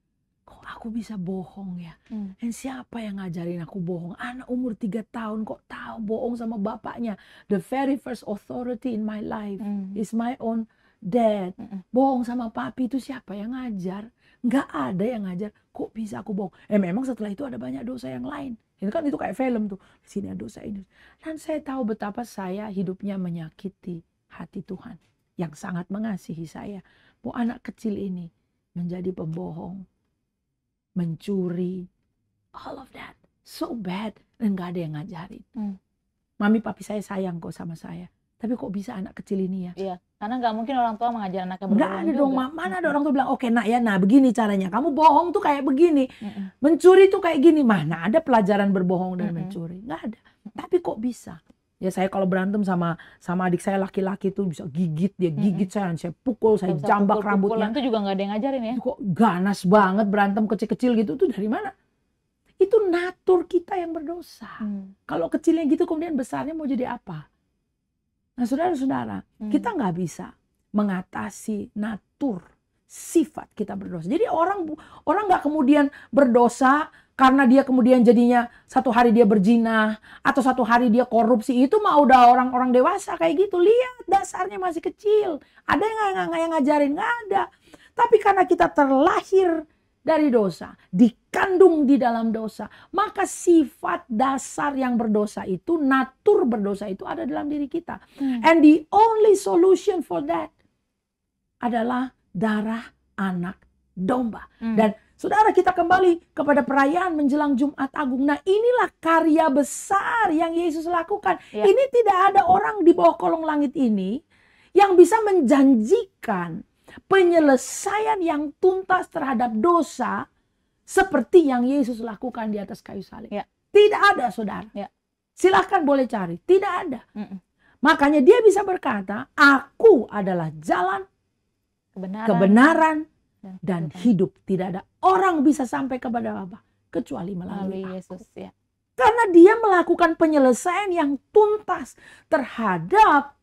kok aku bisa bohong ya? Hmm. Dan siapa yang ngajarin aku bohong? Anak umur tiga tahun kok tahu bohong sama bapaknya. The very first authority in my life hmm. is my own dad. Hmm, hmm. Bohong sama papi itu siapa yang ngajar? Nggak ada yang ngajar. Kok bisa aku bohong? Eh memang setelah itu ada banyak dosa yang lain. ini kan itu kayak film tuh. Di sini ada dosa ini. Dan saya tahu betapa saya hidupnya menyakiti hati Tuhan yang sangat mengasihi saya. mau anak kecil ini menjadi pembohong, mencuri, all of that, so bad, dan gak ada yang ngajarin. Hmm. Mami papi saya sayang kok sama saya, tapi kok bisa anak kecil ini ya? Iya, karena nggak mungkin orang tua mengajar anaknya berbohong. Nggak ada dong, mana ada orang tua bilang, oke okay, nak ya, nah begini caranya, kamu bohong tuh kayak begini, mencuri tuh kayak gini, mana ada pelajaran berbohong dan mencuri, nggak ada. Tapi kok bisa? ya saya kalau berantem sama sama adik saya laki-laki tuh bisa gigit dia gigit mm -hmm. saya saya pukul saya Bisa jambak pukul, rambutnya itu juga nggak ada yang ngajarin ya kok ganas banget berantem kecil-kecil gitu tuh dari mana itu natur kita yang berdosa mm. kalau kecilnya gitu kemudian besarnya mau jadi apa nah saudara-saudara mm. kita nggak bisa mengatasi natur sifat kita berdosa. Jadi orang orang nggak kemudian berdosa karena dia kemudian jadinya satu hari dia berzina atau satu hari dia korupsi itu mah udah orang-orang dewasa kayak gitu lihat dasarnya masih kecil ada yang nggak yang ngajarin nggak ada tapi karena kita terlahir dari dosa dikandung di dalam dosa maka sifat dasar yang berdosa itu natur berdosa itu ada dalam diri kita hmm. and the only solution for that adalah darah anak domba. Hmm. Dan saudara kita kembali kepada perayaan menjelang Jumat Agung. Nah inilah karya besar yang Yesus lakukan. Ya. Ini tidak ada orang di bawah kolong langit ini yang bisa menjanjikan penyelesaian yang tuntas terhadap dosa seperti yang Yesus lakukan di atas kayu salib. Ya. Tidak ada saudara. Ya. Silahkan boleh cari. Tidak ada. Mm -mm. Makanya dia bisa berkata, aku adalah jalan, kebenaran, kebenaran dan, dan hidup. Tidak ada orang bisa sampai kepada Bapa kecuali melalui, melalui Yesus. Ya. Karena dia melakukan penyelesaian yang tuntas terhadap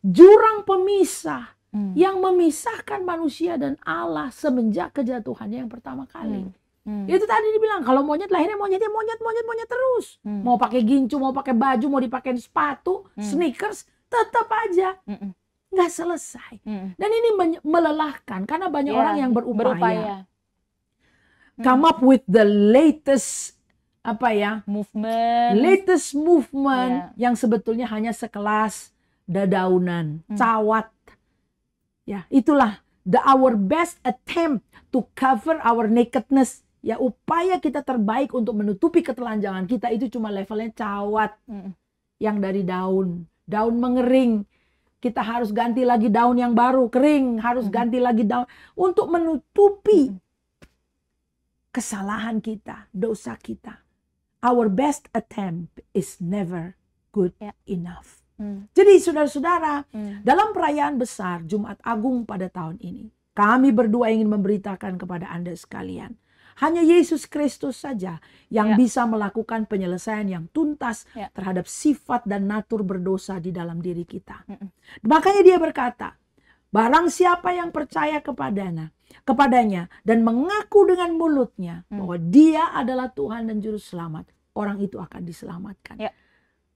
jurang pemisah hmm. yang memisahkan manusia dan Allah semenjak kejatuhannya yang pertama kali. Hmm. Hmm. Itu tadi dibilang kalau monyet lahirnya monyetnya monyet monyet monyet terus. Hmm. Mau pakai gincu, mau pakai baju, mau dipakai sepatu, hmm. sneakers, tetap aja. Hmm nggak selesai. Hmm. Dan ini melelahkan karena banyak yeah, orang yang berupaya. berupaya. Hmm. Come up with the latest apa ya? Movement. Latest movement yeah. yang sebetulnya hanya sekelas dadaunan, hmm. cawat. Ya, itulah the our best attempt to cover our nakedness. Ya, upaya kita terbaik untuk menutupi ketelanjangan kita itu cuma levelnya cawat. Hmm. Yang dari daun, daun mengering, kita harus ganti lagi daun yang baru kering, harus hmm. ganti lagi daun untuk menutupi hmm. kesalahan kita, dosa kita. Our best attempt is never good ya. enough. Hmm. Jadi saudara-saudara, dalam perayaan besar Jumat Agung pada tahun ini, kami berdua ingin memberitakan kepada Anda sekalian hanya Yesus Kristus saja yang ya. bisa melakukan penyelesaian yang tuntas ya. terhadap sifat dan natur berdosa di dalam diri kita. Mm -mm. Makanya dia berkata, barang siapa yang percaya kepadanya, kepadanya dan mengaku dengan mulutnya mm. bahwa dia adalah Tuhan dan juru selamat, orang itu akan diselamatkan. Ya.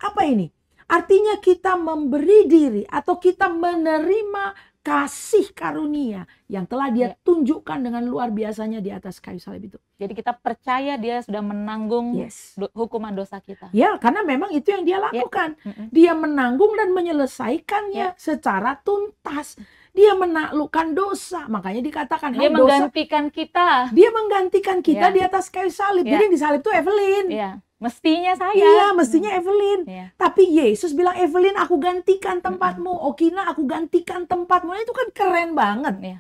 Apa ini? Artinya kita memberi diri atau kita menerima kasih karunia yang telah dia ya. tunjukkan dengan luar biasanya di atas kayu salib itu. Jadi kita percaya dia sudah menanggung yes. do hukuman dosa kita. Ya, karena memang itu yang dia ya. lakukan. Ya. Dia menanggung dan menyelesaikannya ya. secara tuntas. Dia menaklukkan dosa. Makanya dikatakan dia menggantikan dosa. kita. Dia menggantikan kita ya. di atas kayu salib. Ya. Jadi yang di salib itu Evelyn. Ya Mestinya saya. Iya, mestinya Evelyn. Iya. Tapi Yesus bilang, Evelyn aku gantikan tempatmu. Okina aku gantikan tempatmu. Nah, itu kan keren banget. Iya.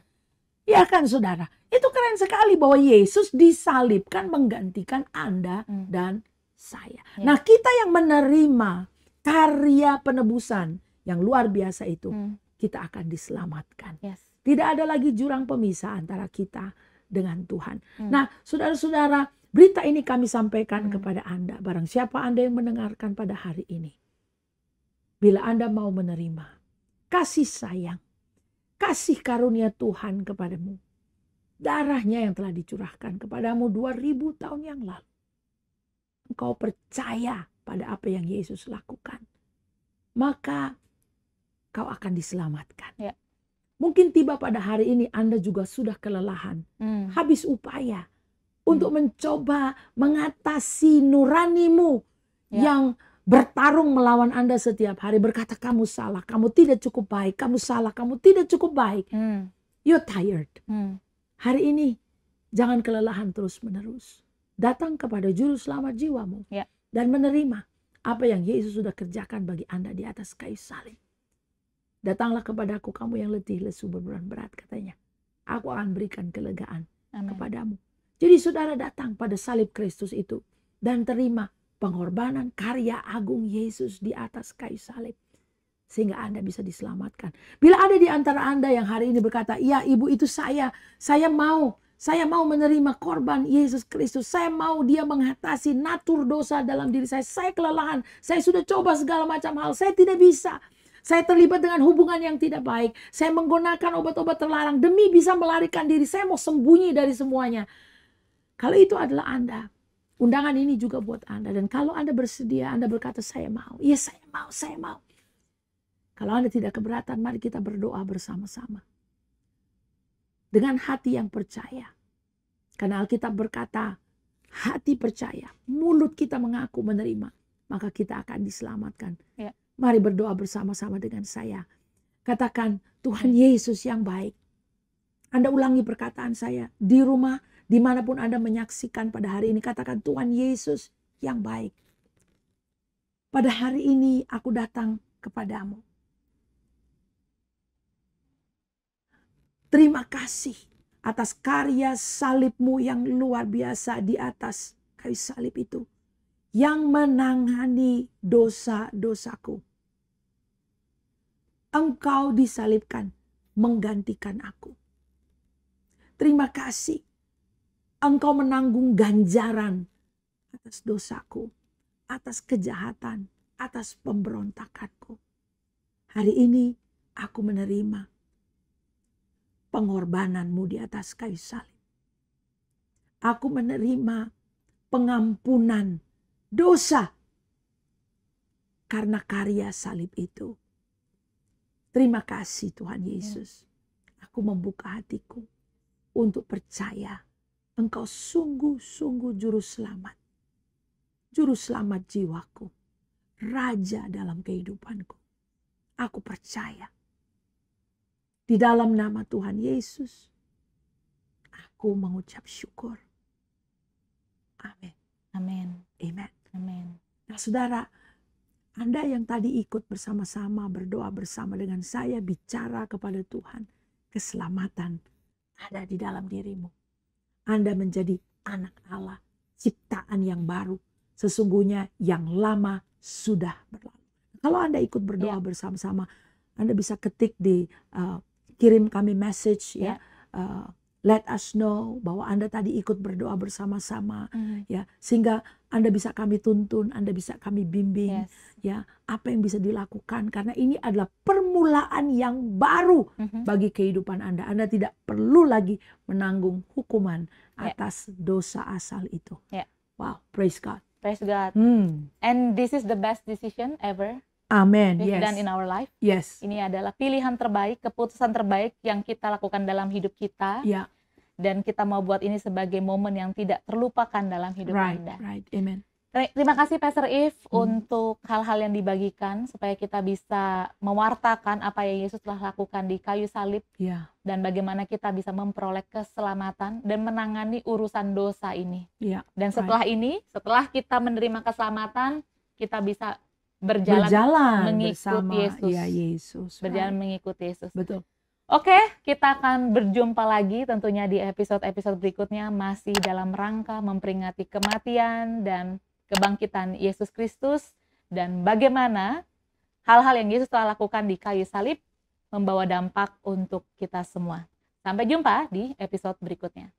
Ya kan saudara? Itu keren sekali bahwa Yesus disalibkan menggantikan Anda hmm. dan saya. Iya. Nah kita yang menerima karya penebusan yang luar biasa itu, hmm. kita akan diselamatkan. Yes. Tidak ada lagi jurang pemisah antara kita dengan Tuhan. Hmm. Nah saudara-saudara, Berita ini kami sampaikan hmm. kepada Anda, barang siapa Anda yang mendengarkan pada hari ini. Bila Anda mau menerima kasih sayang, kasih karunia Tuhan kepadamu, darahnya yang telah dicurahkan kepadamu 2000 tahun yang lalu. Engkau percaya pada apa yang Yesus lakukan, maka kau akan diselamatkan. Ya. Mungkin tiba pada hari ini Anda juga sudah kelelahan, hmm. habis upaya, untuk mencoba mengatasi nuranimu ya. yang bertarung melawan Anda setiap hari berkata kamu salah, kamu tidak cukup baik, kamu salah, kamu tidak cukup baik. Hmm. You're tired. Hmm. Hari ini jangan kelelahan terus-menerus. Datang kepada juru selamat jiwamu ya. dan menerima apa yang Yesus sudah kerjakan bagi Anda di atas kayu salib. Datanglah kepadaku kamu yang letih lesu berbeban berat katanya. Aku akan berikan kelegaan Amen. kepadamu. Jadi saudara datang pada salib Kristus itu dan terima pengorbanan karya agung Yesus di atas kayu salib. Sehingga Anda bisa diselamatkan. Bila ada di antara Anda yang hari ini berkata, iya ibu itu saya, saya mau, saya mau menerima korban Yesus Kristus. Saya mau dia mengatasi natur dosa dalam diri saya. Saya kelelahan, saya sudah coba segala macam hal, saya tidak bisa. Saya terlibat dengan hubungan yang tidak baik. Saya menggunakan obat-obat terlarang demi bisa melarikan diri. Saya mau sembunyi dari semuanya. Kalau itu adalah Anda, undangan ini juga buat Anda. Dan kalau Anda bersedia, Anda berkata, saya mau. Iya, saya mau, saya mau. Kalau Anda tidak keberatan, mari kita berdoa bersama-sama. Dengan hati yang percaya. Karena Alkitab berkata, hati percaya, mulut kita mengaku menerima, maka kita akan diselamatkan. Ya. Mari berdoa bersama-sama dengan saya. Katakan, Tuhan Yesus yang baik. Anda ulangi perkataan saya, di rumah Dimanapun Anda menyaksikan pada hari ini, katakan Tuhan Yesus yang baik. Pada hari ini aku datang kepadamu. Terima kasih atas karya salibmu yang luar biasa di atas kayu salib itu. Yang menangani dosa-dosaku. Engkau disalibkan menggantikan aku. Terima kasih Engkau menanggung ganjaran atas dosaku, atas kejahatan, atas pemberontakanku. Hari ini aku menerima pengorbananmu di atas kayu salib. Aku menerima pengampunan dosa karena karya salib itu. Terima kasih Tuhan Yesus. Ya. Aku membuka hatiku untuk percaya Engkau sungguh-sungguh juru selamat. Juru selamat jiwaku. Raja dalam kehidupanku. Aku percaya. Di dalam nama Tuhan Yesus. Aku mengucap syukur. Amin. Amin. Amin. Amin. Nah saudara, Anda yang tadi ikut bersama-sama berdoa bersama dengan saya bicara kepada Tuhan. Keselamatan ada di dalam dirimu anda menjadi anak Allah, ciptaan yang baru. Sesungguhnya yang lama sudah berlalu. Kalau Anda ikut berdoa yeah. bersama-sama, Anda bisa ketik di uh, kirim kami message yeah. ya. Uh, let us know bahwa Anda tadi ikut berdoa bersama-sama mm. ya sehingga Anda bisa kami tuntun, Anda bisa kami bimbing yes. ya apa yang bisa dilakukan karena ini adalah permulaan yang baru mm -hmm. bagi kehidupan Anda. Anda tidak perlu lagi menanggung hukuman yeah. atas dosa asal itu. Yeah. Wow, praise God. Praise God. Mm. And this is the best decision ever Amin. Dan yes. Dan in our life. Yes. Ini adalah pilihan terbaik, keputusan terbaik yang kita lakukan dalam hidup kita. Yeah. Dan kita mau buat ini sebagai momen yang tidak terlupakan dalam hidup right, Anda. Right. Amen. Terima kasih Pastor If hmm. untuk hal-hal yang dibagikan supaya kita bisa mewartakan apa yang Yesus telah lakukan di kayu salib yeah. dan bagaimana kita bisa memperoleh keselamatan dan menangani urusan dosa ini. Yeah, dan setelah right. ini, setelah kita menerima keselamatan, kita bisa berjalan, berjalan mengikuti Yesus. Ya, Yesus. Berjalan mengikuti Yesus. Betul. Oke, kita akan berjumpa lagi tentunya di episode-episode berikutnya masih dalam rangka memperingati kematian dan kebangkitan Yesus Kristus dan bagaimana hal-hal yang Yesus telah lakukan di kayu salib membawa dampak untuk kita semua. Sampai jumpa di episode berikutnya.